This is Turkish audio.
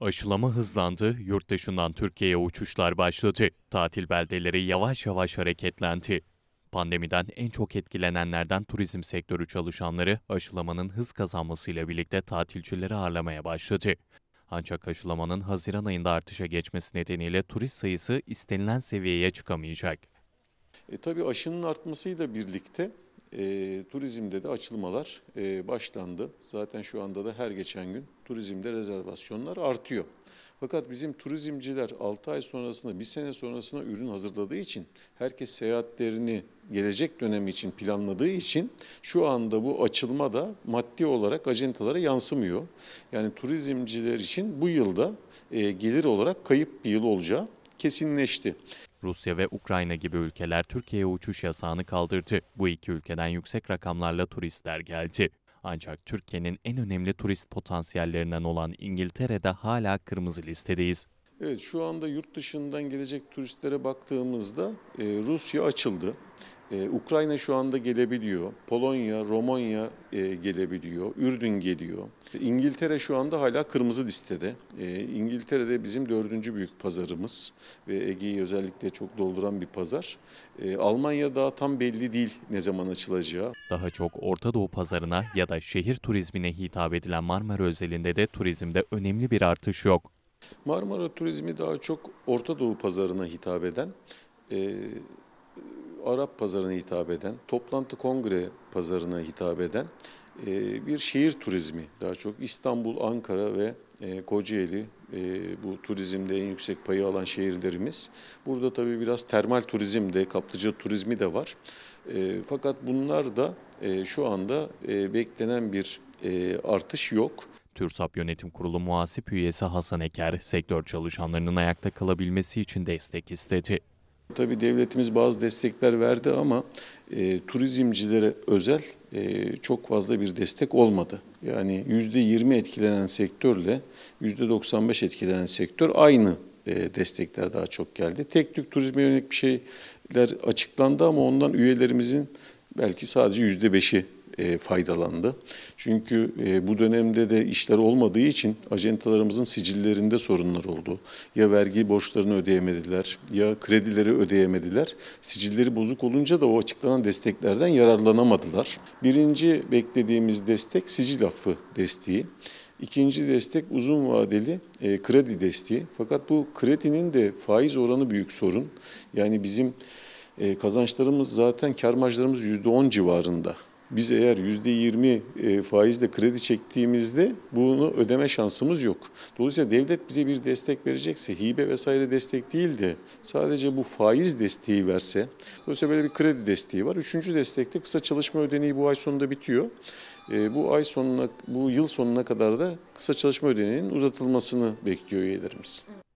Aşılama hızlandı, yurt dışından Türkiye'ye uçuşlar başladı. Tatil beldeleri yavaş yavaş hareketlendi. Pandemiden en çok etkilenenlerden turizm sektörü çalışanları aşılamanın hız kazanmasıyla birlikte tatilcileri ağırlamaya başladı. Ancak aşılamanın Haziran ayında artışa geçmesi nedeniyle turist sayısı istenilen seviyeye çıkamayacak. E tabii aşının artmasıyla birlikte ee, turizmde de açılmalar e, başlandı. Zaten şu anda da her geçen gün turizmde rezervasyonlar artıyor. Fakat bizim turizmciler 6 ay sonrasında, 1 sene sonrasına ürün hazırladığı için, herkes seyahatlerini gelecek dönemi için planladığı için şu anda bu açılma da maddi olarak ajantalara yansımıyor. Yani turizmciler için bu yılda e, gelir olarak kayıp bir yıl olacağı kesinleşti. Rusya ve Ukrayna gibi ülkeler Türkiye'ye uçuş yasağını kaldırdı. Bu iki ülkeden yüksek rakamlarla turistler geldi. Ancak Türkiye'nin en önemli turist potansiyellerinden olan İngiltere'de hala kırmızı listedeyiz. Evet şu anda yurt dışından gelecek turistlere baktığımızda e, Rusya açıldı. E, Ukrayna şu anda gelebiliyor. Polonya, Romanya e, gelebiliyor. Ürdün geliyor. İngiltere şu anda hala kırmızı listede. E, de bizim dördüncü büyük pazarımız ve Ege'yi özellikle çok dolduran bir pazar. E, Almanya daha tam belli değil ne zaman açılacağı. Daha çok Orta Doğu pazarına ya da şehir turizmine hitap edilen Marmara özelinde de turizmde önemli bir artış yok. Marmara turizmi daha çok Orta Doğu pazarına hitap eden, e, Arap pazarına hitap eden, toplantı kongre pazarına hitap eden e, bir şehir turizmi. Daha çok İstanbul, Ankara ve e, Kocaeli e, bu turizmde en yüksek payı alan şehirlerimiz. Burada tabii biraz termal turizm de, kaplıca turizmi de var. E, fakat bunlar da e, şu anda e, beklenen bir e, artış yok. TÜRSAP Yönetim Kurulu muhasip üyesi Hasan Eker, sektör çalışanlarının ayakta kalabilmesi için destek istedi. Tabii devletimiz bazı destekler verdi ama e, turizmcilere özel e, çok fazla bir destek olmadı. Yani %20 etkilenen sektörle %95 etkilenen sektör aynı e, destekler daha çok geldi. Tek tük turizme yönelik bir şeyler açıklandı ama ondan üyelerimizin belki sadece %5'i e, faydalandı. Çünkü e, bu dönemde de işler olmadığı için acentalarımızın sicillerinde sorunlar oldu. Ya vergi borçlarını ödeyemediler ya kredileri ödeyemediler. Sicilleri bozuk olunca da o açıklanan desteklerden yararlanamadılar. Birinci beklediğimiz destek sicil affı desteği. İkinci destek uzun vadeli e, kredi desteği. Fakat bu kredinin de faiz oranı büyük sorun. Yani bizim e, kazançlarımız zaten kar marjlarımız %10 civarında. Biz eğer yüzde yirmi e, faizle kredi çektiğimizde bunu ödeme şansımız yok. Dolayısıyla devlet bize bir destek verecekse hibe vesaire destek değil de sadece bu faiz desteği verse. Dolayısıyla böyle bir kredi desteği var. Üçüncü destekte de kısa çalışma ödeneği bu ay sonunda bitiyor. E, bu ay sonuna, bu yıl sonuna kadar da kısa çalışma ödeneğinin uzatılmasını bekliyor üyelerimiz.